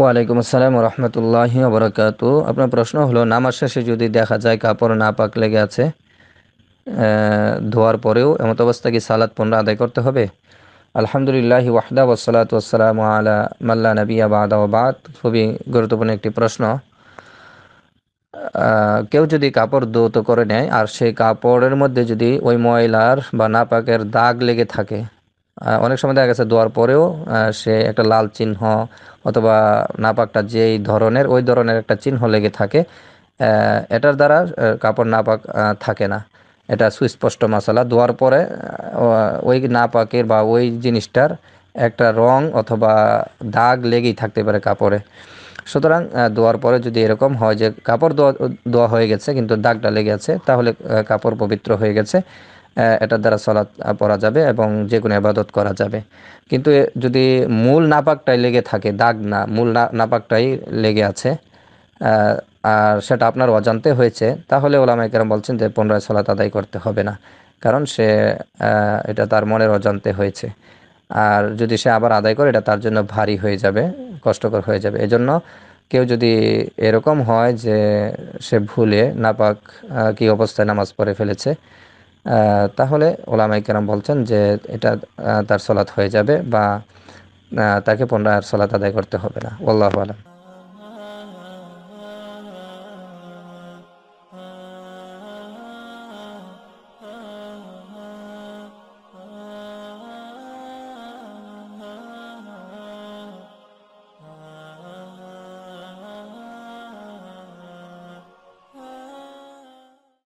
ওয়ালাইকুম আসসালাম রহমতুল্লাহ বরকাত আপনার প্রশ্ন হলো নামাজ শেষে যদি দেখা যায় কাপড় না পাক লেগে আছে ধোয়ার পরেও এমত অবস্থা কি সালাদ পণ্য আদায় করতে হবে আলহামদুলিল্লাহ ওয়াহদা ওসালাত ওসালাম আলা মাল্লা নবিয়া বাদা ওবাদ খুবই গুরুত্বপূর্ণ একটি প্রশ্ন কেউ যদি কাপড় দৌত করে নেয় আর সেই কাপড়ের মধ্যে যদি ওই ময়লার বা নাপাকের দাগ লেগে থাকে অনেক সময় দেখা গেছে দোয়ার পরেও সে একটা লাল চিহ্ন অথবা নাপাকটা যেই ধরনের ওই ধরনের একটা চিহ্ন লেগে থাকে এটার দ্বারা কাপড় নাপাক থাকে না এটা সুস্পষ্ট মশলা দোয়ার পরে ওই নাপাকের বা ওই জিনিসটার একটা রং অথবা দাগ লেগেই থাকতে পারে কাপড়ে সুতরাং দোয়ার পরে যদি এরকম হয় যে কাপড় দোয়া দোয়া হয়ে গেছে কিন্তু দাগটা লেগে আছে তাহলে কাপড় পবিত্র হয়ে গেছে এটার দ্বারা সলাৎ পড়া যাবে এবং যে কোনো আবাদত করা যাবে কিন্তু যদি মূল নাপাকটাই লেগে থাকে দাগ না মূল নাপাকটাই লেগে আছে আর সেটা আপনার অজান্তে হয়েছে তাহলে ওলামা কেরাম বলছেন যে পুনরায় সলাৎ আদায় করতে হবে না কারণ সে এটা তার মনের অজান্তে হয়েছে আর যদি সে আবার আদায় করে এটা তার জন্য ভারী হয়ে যাবে কষ্টকর হয়ে যাবে এজন্য কেউ যদি এরকম হয় যে সে ভুলে নাপাক কি অবস্থায় নামাজ পড়ে ফেলেছে তাহলে ওলামাই কেরাম বলছেন যে এটা তার সলাৎ হয়ে যাবে বা তাকে পুনরায় আর সলাৎ আদায় করতে হবে না ওল্লাহ আলম